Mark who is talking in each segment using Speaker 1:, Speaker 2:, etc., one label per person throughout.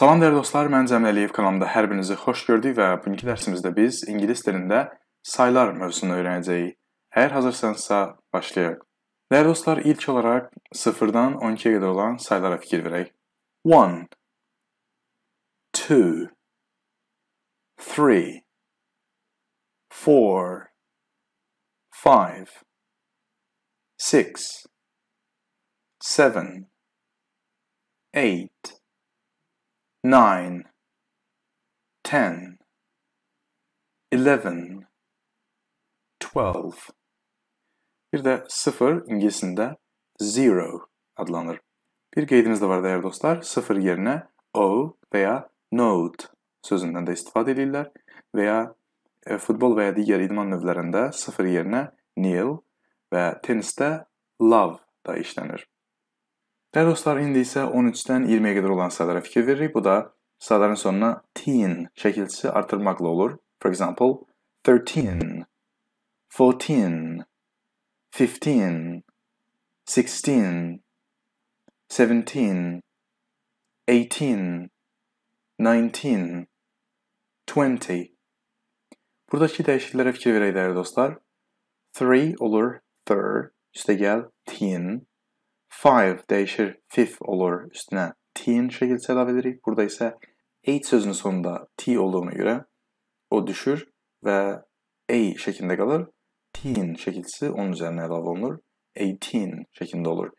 Speaker 1: Salam dəyərli dostlar, mən Cəmil Əliyev kanalımda hər birinizi xoş gördük və bugünkü dərsimizdə biz ingilis dilində saylar mövzusunu öyrənəcəyik. Əgər hazırsanızsa, başlayaq. Dəyərli dostlar, ilk olaraq 0-dan 12-yə qədər olan saylara fikir verək. 1 2 3 4 5 6 7 8 nine, ten, eleven, twelve. Bir de sıfır İngilizcesinde zero adlanır. Bir kaydınız da var değerli dostlar. Sıfır yerine o veya note sözünden de istifade edirlər veya e, futbol veya diğer idman növlərində sıfır yerine nil ve teniste love da işlenir. Değerli dostlar indi ise 13'ten 20'ye kadar olan sayılara fikir verir. Bu da sayıların sonuna teen şekilsi artırmakla olur. For example, 13, 14, 15, 16, 17, 18, 19, 20. Buradaki değişikliklere fikir verir değerli dostlar. 3 olur, thir, üste gel, teen, Five dəyişir fifth olur üstünə t-in şəkildə əlavə edirik. Burada isə eight sözünün sonunda t olduğuna görə o düşür və a şəklində qalır. T-in şəkilçisi onun üzərinə əlavə olunur. 18 şəklində olur.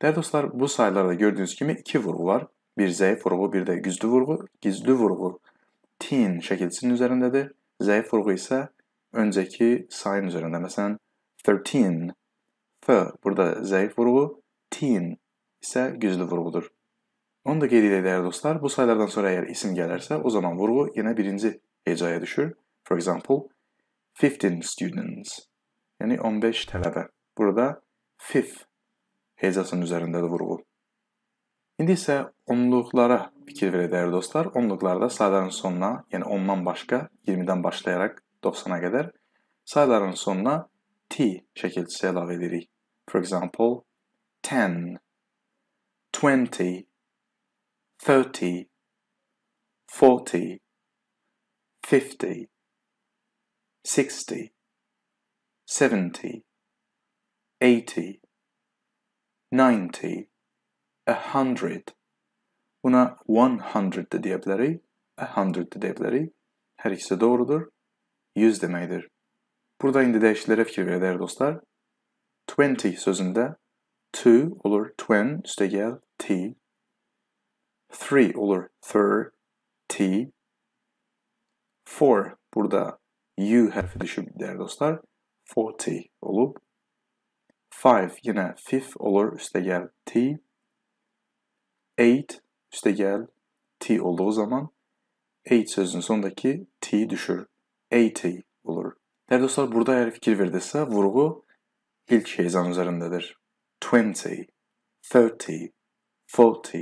Speaker 1: Dəyərli dostlar, bu saylarda gördüyünüz kimi iki vurğu var. Bir zəif vurğu, bir də güclü vurğu. Güclü vurğu tin şəkilçisinin üzərindədir. Zəif vurğu isə öncəki sayın üzərində. Məsələn, 13 F burada zəif vurğu, teen isə güclü vurğudur. Onu da qeyd edək dəyərli dostlar. Bu saylardan sonra əgər isim gələrsə, o zaman vurğu yenə birinci hecaya düşür. For example, 15 students. Yəni 15 tələbə. Burada fifth hecasının üzərindədir vurğu. İndi isə onluqlara fikir verək dəyərli dostlar. Onluqlarda sayların sonuna, yəni 10-dan başqa 20-dən başlayaraq 90-a qədər sayların sonuna t şəkilçisi əlavə edirik. For example, ten, twenty, thirty, forty, fifty, sixty, seventy, eighty, ninety, a hundred. Buna one hundred de diyebiliriz. A hundred de diyebiliriz. Her ikisi doğrudur. Yüz demektir. Burada indi dəyişiklərə fikir verir dostlar. 20 sözündə two olur twin işte gel t. Three olur third, t. Four burada u harfi düşün değerli dostlar. Forty olup five yine fifth olur üste gel t. Eight üste gel t olduğu zaman eight sözünün sondaki t düşür. Eighty olur. Değerli dostlar burada eğer fikir verdiyse vurgu ilk heyzan üzerindedir. 20, 30, 40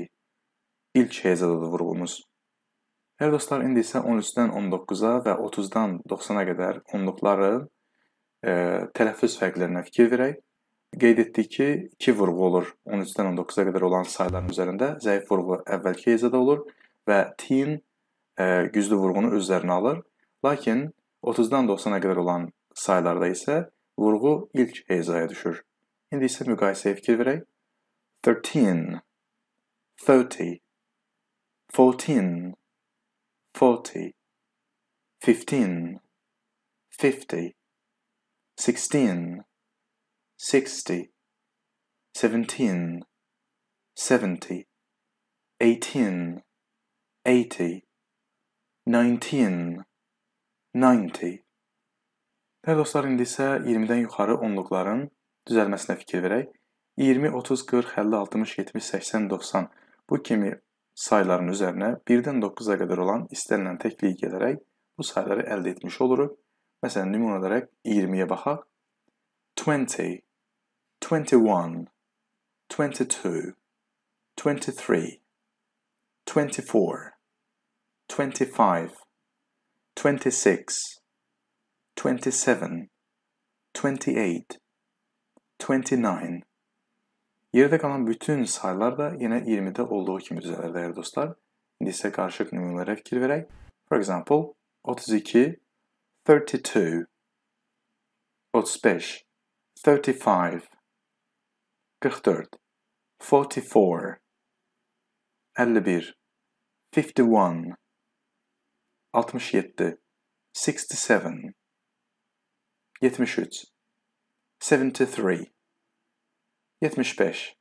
Speaker 1: ilk heyecada vurğumuz. Əgər dostlar, indi isə 13-dən 19-a və 30-dan 90-a qədər onluqların e, tələffüz fərqlərinə fikir verək. Qeyd etdik ki, 2 vurğu olur 13-dən 19-a qədər olan sayların üzərində. Zəif vurğu əvvəlki heyecada olur və tin e, güclü vurğunu öz üzərinə alır. Lakin 30-dan 90-a qədər olan saylarda isə vurğu ilk heyecaya düşür. İndi isə müqayisəyə fikir verək. 13 30 14 40 15 50 16 60 17 70 18 80 19 90 Dəyə dostlar, indi isə 20-dən yuxarı onluqların düzəlməsinə fikir verək. 20, 30, 40, 50, 60, 70, 80, 90 bu kimi sayların üzərinə 1-dən 9-a qədər olan istənilən təkliyi gələrək bu sayları əldə etmiş oluruq. Məsələn, nümunə olaraq 20-yə baxaq. 20, 21, 22, 23, 24, 25, 26, 27, 28, 29. Yerdə qalan bütün saylar da yenə 20-də olduğu kimi düzələr dəyərli dostlar. İndi isə qarışıq nümunələrə fikir verək. For example, 32, 32, 35, 35, 44, 44, 51, 51, 67, 67, 73, 73 75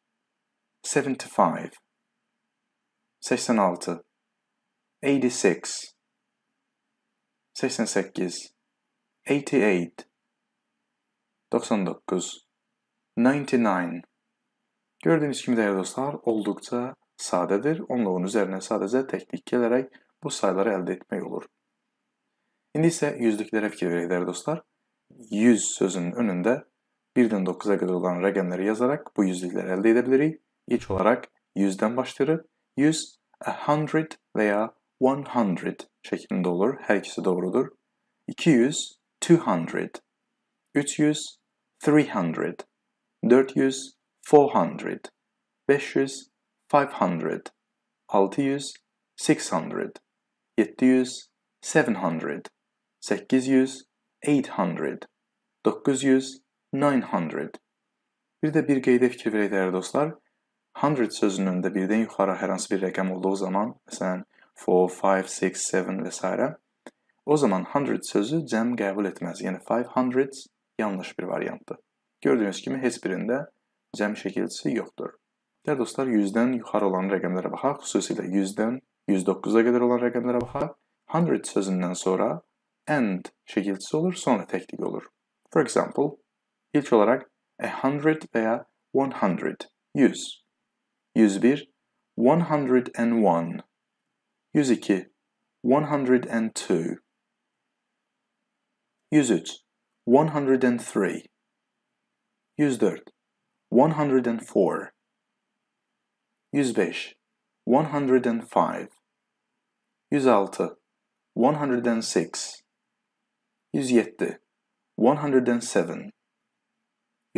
Speaker 1: 75 86 86 88 88 99 99 Gördüğünüz gibi değerli dostlar oldukça sadedir. Onunla onun üzerine sadece teknik gelerek bu sayıları elde etmek olur. Şimdi ise yüzlüklere fikir verir değerli dostlar. Yüz sözünün önünde 1'den 9'a kadar olan rakamları yazarak bu yüzdeler elde edebiliriz. İlk olarak 100'den başları 100, 100 veya 100 şeklinde olur. Her ikisi doğrudur. 200, 200. 300, 300. 400, 400. 500, 500. 600, 600. 700, 700. 800, 800. 900, 900. Bir də bir qeydə fikir verək dəyərli dostlar. 100 sözünün önündə birdən yuxarı hər hansı bir rəqəm olduğu zaman, məsələn, 4, 5, 6, 7 və s. O zaman 100 sözü cəm qəbul etməz. Yəni 500 yanlış bir variantdır. Gördüyünüz kimi heç birində cəm şəkilçisi yoxdur. Dəyərli dostlar, 100-dən yuxarı olan rəqəmlərə baxaq, xüsusilə 100-dən 109-a qədər olan rəqəmlərə baxaq. 100 sözündən sonra and şəkilçisi olur, sonra təklik olur. For example, İlk olarak a hundred veya one hundred, yüz. Yüz bir, one hundred and one. Yüz iki, one hundred and two. Yüz üç, one hundred and three. Yüz dört, one hundred and four. Yüz beş, one hundred and five. Yüz altı, one hundred and six. Yüz yetti, one hundred and seven.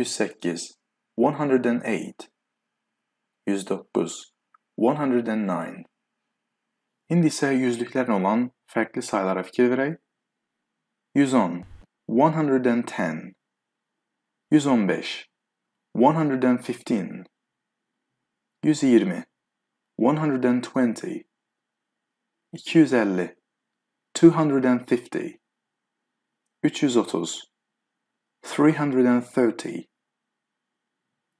Speaker 1: 108 108 109 109 İndi isə yüzlüklərlə olan fərqli saylara fikir verək. 110 110 115 115 120 120 250 250 330 330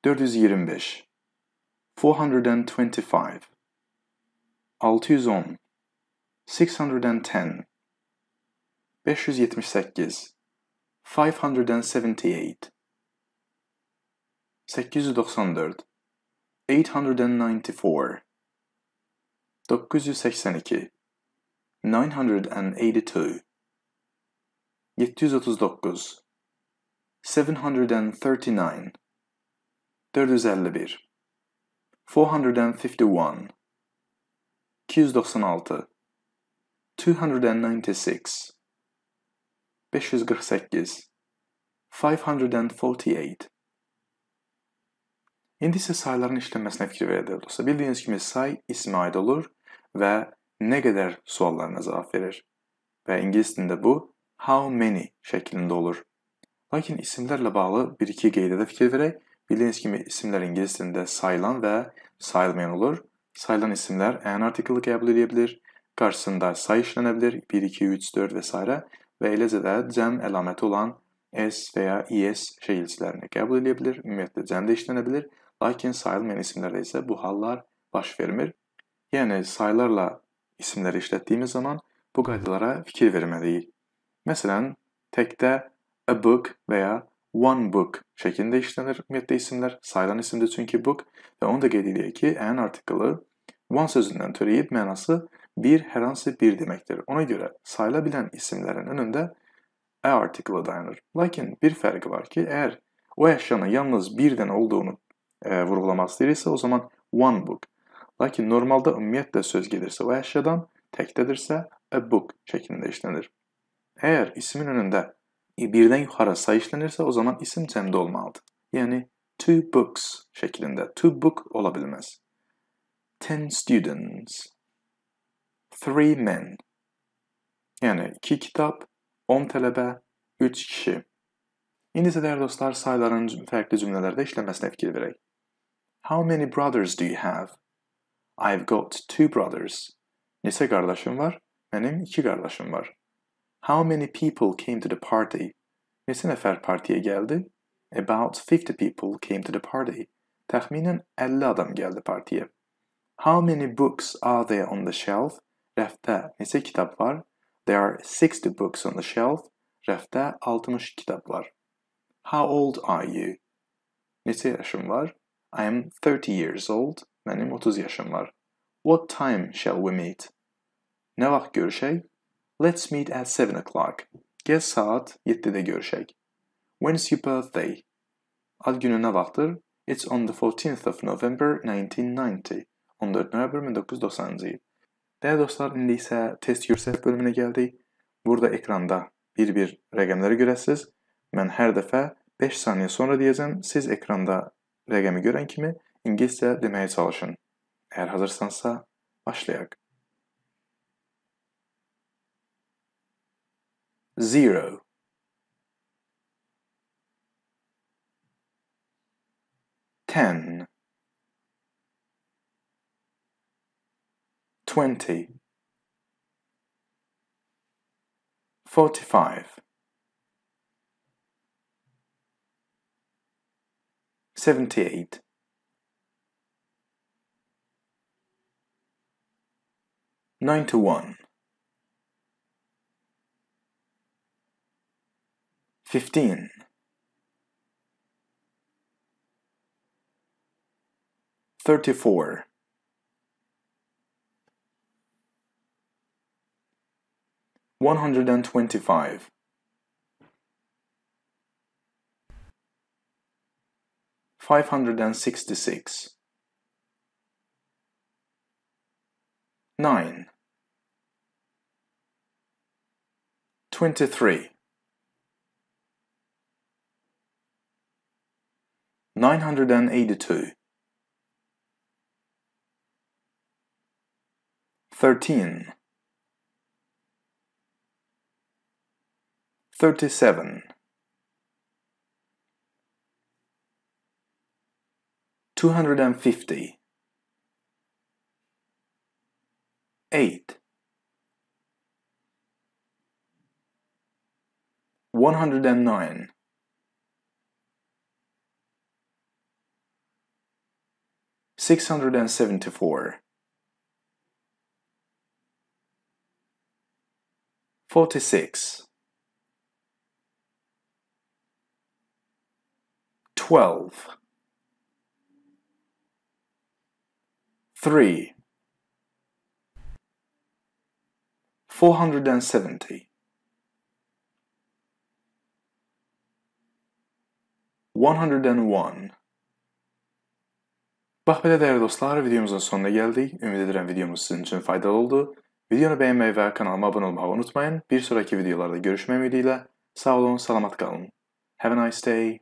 Speaker 1: 425 425 610 610 578 578 894 992 982 739 739 451 451 296 296 548 548 İndi isə sayların işlənməsinə fikir verək dostlar. Bildiyiniz kimi say ismə aid olur və nə qədər suallarına cavab verir. Və ingilis dilində bu how many şəklində olur. Lakin isimlərlə bağlı bir-iki qeydə də fikir verək. gibi isimler İngilizce'de sayılan ve sayılmayan olur. Sayılan isimler an article'ı kabul edilebilir. Karşısında sayı işlenebilir. 1, 2, 3, 4 vesaire. Ve eləcə də cəm əlaməti olan S veya is e şekilcilerini kabul edilebilir. Ümumiyyətlə cəm də işlenebilir. Lakin sayılmayan isimlerde ise bu hallar baş vermir. Yani sayılarla isimleri işlettiğimiz zaman bu qaydalara fikir verməliyik. Məsələn, təkdə a book veya one book şeklinde işlenir müette isimler. Sayılan isimde çünkü book ve onda geliyle ki an artikalı one sözünden türeyip manası bir herhangi bir demektir. Ona göre sayılabilen isimlerin önünde a artikalı dayanır. Lakin bir farkı var ki eğer o eşyanın yalnız birden olduğunu e, vurgulaması ise o zaman one book. Lakin normalde ümumiyyətlə söz gelirse o eşyadan tektedirse a book şeklinde işlenir. Eğer ismin önünde e, birden yukarı sayışlanırsa o zaman isim cemde olmalıdı. Yani two books şeklinde. Two book olabilmez. Ten students. Three men. Yani iki kitap, on talebe, üç kişi. İndi isə dostlar, sayıların farklı cümlelerde işlemesine fikir verək. How many brothers do you have? I've got two brothers. Neçə qardaşım var? Benim iki kardeşim var. How many people came to the party? Nesi nefer partiye geldi? About 50 people came to the party. Tahminen 50 adam geldi partiye. How many books are there on the shelf? Refte nesi kitap var? There are 60 books on the shelf. Refte 60 kitap var. How old are you? Nesi yaşım var? I am 30 years old. Benim 30 yaşım var. What time shall we meet? Ne vakit görüşeyim? Let's meet at 7 o'clock. Gəl saat 7-də görüşək. When's your birthday? Ad günü nə vaxtdır? It's on the 14th of November 1990. 14 noyabr 1990-cı il. Dəyə dostlar, indi isə test yürsət bölümünə gəldik. Burada ekranda bir-bir rəqəmləri görəsiz. Mən hər dəfə 5 saniyə sonra deyəcəm. Siz ekranda rəqəmi görən kimi ingiliscə deməyə çalışın. Əgər hazırsansa, başlayaq. zero. Ten. Twenty. Forty-five. Seventy-eight. one. 15. Thirty-four. One hundred and twenty-five. Five hundred and sixty-six. Nine. Twenty-three. 982. 13 37 250 8 109 674 46 12 3 470 101 Bax belə dəyərli dostlar, videomuzun sonuna gəldik. Ümid edirəm videomuz sizin üçün faydalı oldu. Videonu bəyənməyi və kanalıma abunə olmağı unutmayın. Bir sonraki videolarda görüşmək ümidi ilə sağ olun, salamat qalın. Have a nice day.